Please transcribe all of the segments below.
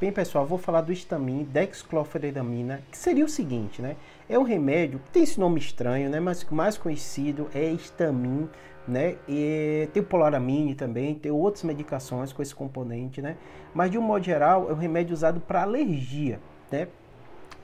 Bem, pessoal, vou falar do estamin, dexclofenaramina, que seria o seguinte, né? É um remédio, tem esse nome estranho, né? Mas mais conhecido é estamin, né? E tem o polaramine também, tem outras medicações com esse componente, né? Mas de um modo geral, é um remédio usado para alergia, né?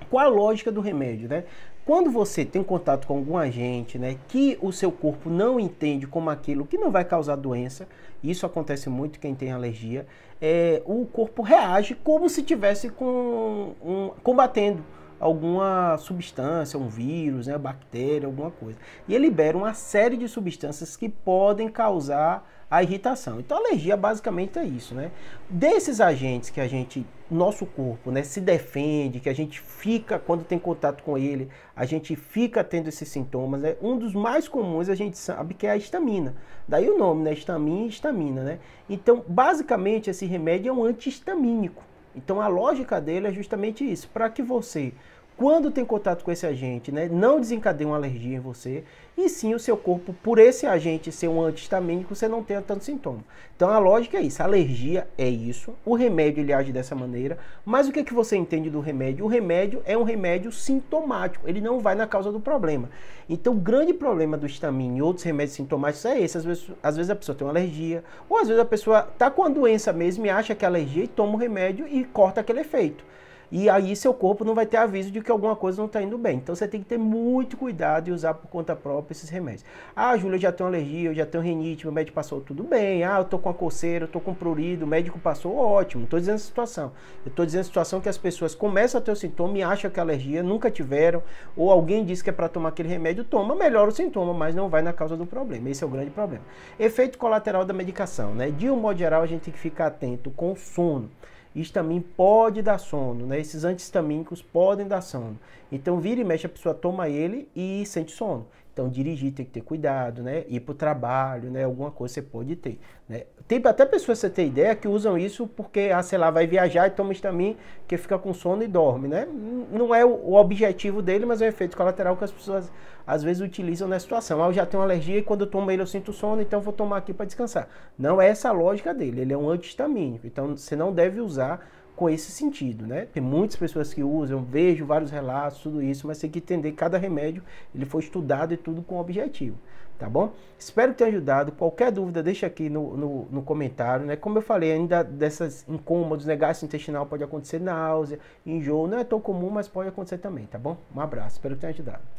Qual a lógica do remédio, né? quando você tem contato com algum agente, né, que o seu corpo não entende como aquilo que não vai causar doença, isso acontece muito quem tem alergia, é, o corpo reage como se tivesse com, um, combatendo alguma substância, um vírus, né, bactéria, alguma coisa. E ele libera uma série de substâncias que podem causar a irritação. Então, a alergia basicamente é isso, né? Desses agentes que a gente, nosso corpo, né, se defende, que a gente fica, quando tem contato com ele, a gente fica tendo esses sintomas, né? Um dos mais comuns a gente sabe que é a histamina. Daí o nome, né? Histamina e histamina, né? Então, basicamente, esse remédio é um antihistamínico. Então a lógica dele é justamente isso, para que você quando tem contato com esse agente, né, não desencadeia uma alergia em você, e sim o seu corpo, por esse agente ser um antihistamínico, você não tenha tanto sintoma. Então a lógica é isso, a alergia é isso, o remédio ele age dessa maneira, mas o que, é que você entende do remédio? O remédio é um remédio sintomático, ele não vai na causa do problema. Então o grande problema do histamine e outros remédios sintomáticos é esse, às vezes, às vezes a pessoa tem uma alergia, ou às vezes a pessoa está com a doença mesmo e acha que é alergia e toma o remédio e corta aquele efeito e aí seu corpo não vai ter aviso de que alguma coisa não está indo bem. Então você tem que ter muito cuidado e usar por conta própria esses remédios. Ah, Júlia, já tenho alergia, eu já tenho rinite meu médico passou tudo bem. Ah, eu tô com a coceira, eu tô com prurido, o médico passou ótimo. Estou dizendo a situação. Eu estou dizendo a situação que as pessoas começam a ter o sintoma e acham que é alergia, nunca tiveram, ou alguém diz que é para tomar aquele remédio, toma, melhora o sintoma, mas não vai na causa do problema. Esse é o grande problema. Efeito colateral da medicação, né? De um modo geral, a gente tem que ficar atento com sono. Histamin pode dar sono, né? Esses antihistamínicos podem dar sono. Então, vira e mexe, a pessoa toma ele e sente sono. Então, dirigir tem que ter cuidado, né? Ir para o trabalho, né? Alguma coisa você pode ter. Né? Tem até pessoas, você tem ideia, que usam isso porque, ah, sei lá, vai viajar e toma estamina, que fica com sono e dorme, né? Não é o objetivo dele, mas é o efeito colateral que as pessoas às vezes utilizam na situação. Ah, eu já tenho alergia e quando eu tomo ele eu sinto sono, então vou tomar aqui para descansar. Não é essa a lógica dele, ele é um anti-histamínico. Então, você não deve usar com esse sentido, né? Tem muitas pessoas que usam, vejo vários relatos, tudo isso, mas tem que entender que cada remédio ele foi estudado e tudo com objetivo, tá bom? Espero tenha ajudado. Qualquer dúvida, deixa aqui no, no, no, comentário, né? Como eu falei, ainda dessas incômodos, né? Gasto intestinal pode acontecer náusea, enjoo, não é tão comum, mas pode acontecer também, tá bom? Um abraço, espero tenha ajudado.